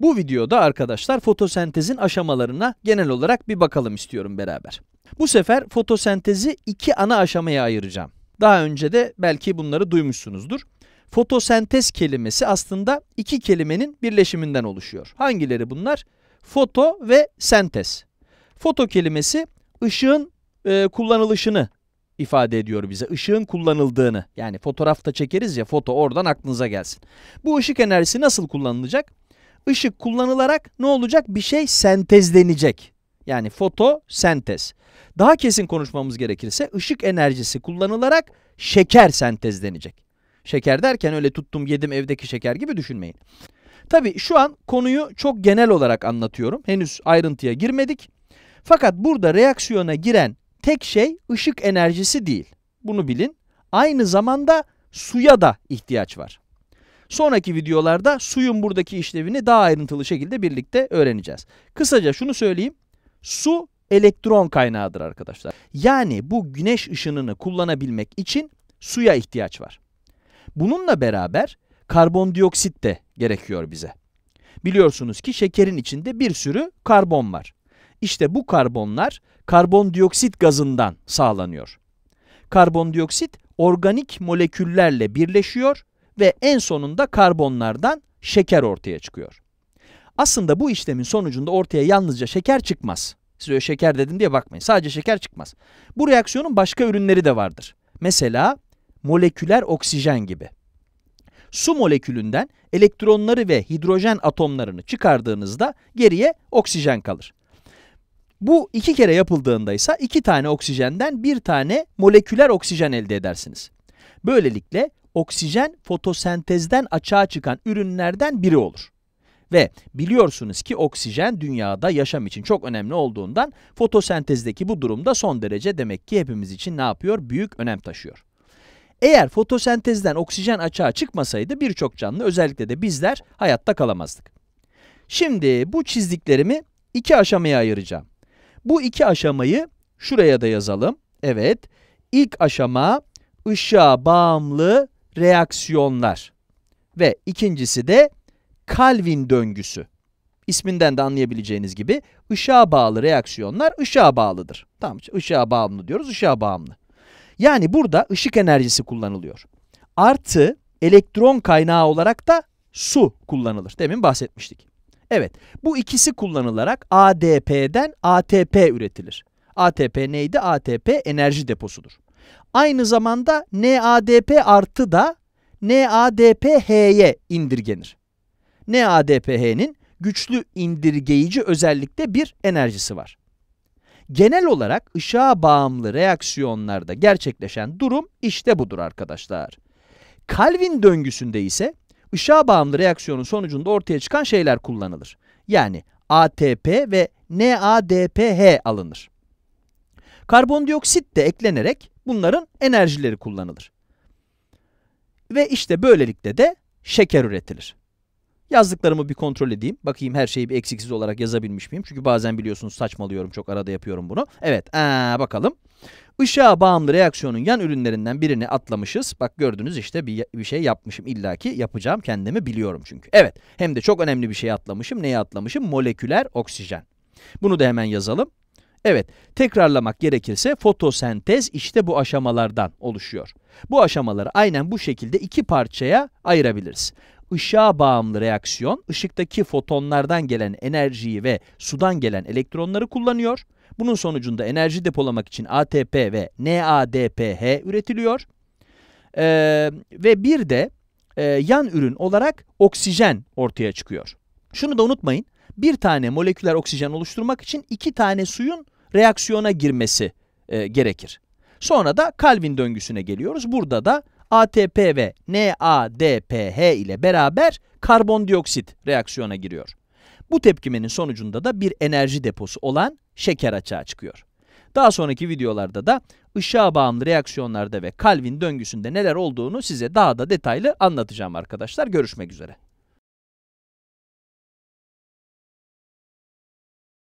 Bu videoda arkadaşlar fotosentezin aşamalarına genel olarak bir bakalım istiyorum beraber. Bu sefer fotosentezi iki ana aşamaya ayıracağım. Daha önce de belki bunları duymuşsunuzdur. Fotosentez kelimesi aslında iki kelimenin birleşiminden oluşuyor. Hangileri bunlar? Foto ve sentez. Foto kelimesi ışığın e, kullanılışını ifade ediyor bize. Işığın kullanıldığını. Yani fotoğrafta çekeriz ya foto oradan aklınıza gelsin. Bu ışık enerjisi nasıl kullanılacak? Işık kullanılarak ne olacak? Bir şey sentezlenecek. Yani fotosentez. Daha kesin konuşmamız gerekirse ışık enerjisi kullanılarak şeker sentezlenecek. Şeker derken öyle tuttum yedim evdeki şeker gibi düşünmeyin. Tabi şu an konuyu çok genel olarak anlatıyorum. Henüz ayrıntıya girmedik. Fakat burada reaksiyona giren tek şey ışık enerjisi değil. Bunu bilin. Aynı zamanda suya da ihtiyaç var. Sonraki videolarda suyun buradaki işlevini daha ayrıntılı şekilde birlikte öğreneceğiz. Kısaca şunu söyleyeyim. Su elektron kaynağıdır arkadaşlar. Yani bu güneş ışınını kullanabilmek için suya ihtiyaç var. Bununla beraber karbondioksit de gerekiyor bize. Biliyorsunuz ki şekerin içinde bir sürü karbon var. İşte bu karbonlar karbondioksit gazından sağlanıyor. Karbondioksit organik moleküllerle birleşiyor ve en sonunda karbonlardan şeker ortaya çıkıyor. Aslında bu işlemin sonucunda ortaya yalnızca şeker çıkmaz. Size şeker dedim diye bakmayın. Sadece şeker çıkmaz. Bu reaksiyonun başka ürünleri de vardır. Mesela moleküler oksijen gibi. Su molekülünden elektronları ve hidrojen atomlarını çıkardığınızda geriye oksijen kalır. Bu iki kere yapıldığında ise iki tane oksijenden bir tane moleküler oksijen elde edersiniz. Böylelikle oksijen fotosentezden açığa çıkan ürünlerden biri olur. Ve biliyorsunuz ki oksijen dünyada yaşam için çok önemli olduğundan fotosentezdeki bu durumda son derece demek ki hepimiz için ne yapıyor? Büyük önem taşıyor. Eğer fotosentezden oksijen açığa çıkmasaydı birçok canlı özellikle de bizler hayatta kalamazdık. Şimdi bu çizdiklerimi iki aşamaya ayıracağım. Bu iki aşamayı şuraya da yazalım. Evet, ilk aşama ışığa bağımlı reaksiyonlar ve ikincisi de Calvin döngüsü. İsminden de anlayabileceğiniz gibi ışığa bağlı reaksiyonlar ışığa bağlıdır. Tamam ışığa bağımlı diyoruz ışığa bağımlı. Yani burada ışık enerjisi kullanılıyor. Artı elektron kaynağı olarak da su kullanılır. Demin bahsetmiştik. Evet bu ikisi kullanılarak ADP'den ATP üretilir. ATP neydi? ATP enerji deposudur. Aynı zamanda NADP artı da NADPH'ye indirgenir. NADPH'nin güçlü indirgeyici özellikle bir enerjisi var. Genel olarak ışığa bağımlı reaksiyonlarda gerçekleşen durum işte budur arkadaşlar. Calvin döngüsünde ise ışığa bağımlı reaksiyonun sonucunda ortaya çıkan şeyler kullanılır. Yani ATP ve NADPH alınır. Karbondioksit de eklenerek bunların enerjileri kullanılır. Ve işte böylelikle de şeker üretilir. Yazdıklarımı bir kontrol edeyim. Bakayım her şeyi bir eksiksiz olarak yazabilmiş miyim? Çünkü bazen biliyorsunuz saçmalıyorum çok arada yapıyorum bunu. Evet ee, bakalım. Işığa bağımlı reaksiyonun yan ürünlerinden birini atlamışız. Bak gördünüz işte bir, bir şey yapmışım illaki yapacağım kendimi biliyorum çünkü. Evet hem de çok önemli bir şey atlamışım. Neyi atlamışım? Moleküler oksijen. Bunu da hemen yazalım. Evet, tekrarlamak gerekirse fotosentez işte bu aşamalardan oluşuyor. Bu aşamaları aynen bu şekilde iki parçaya ayırabiliriz. Işığa bağımlı reaksiyon, ışıktaki fotonlardan gelen enerjiyi ve sudan gelen elektronları kullanıyor. Bunun sonucunda enerji depolamak için ATP ve NADPH üretiliyor. Ee, ve bir de e, yan ürün olarak oksijen ortaya çıkıyor. Şunu da unutmayın, bir tane moleküler oksijen oluşturmak için iki tane suyun reaksiyona girmesi e, gerekir. Sonra da Calvin döngüsüne geliyoruz. Burada da ATP ve NADPH ile beraber karbondioksit reaksiyona giriyor. Bu tepkimenin sonucunda da bir enerji deposu olan şeker açığa çıkıyor. Daha sonraki videolarda da ışığa bağımlı reaksiyonlarda ve Calvin döngüsünde neler olduğunu size daha da detaylı anlatacağım arkadaşlar. Görüşmek üzere.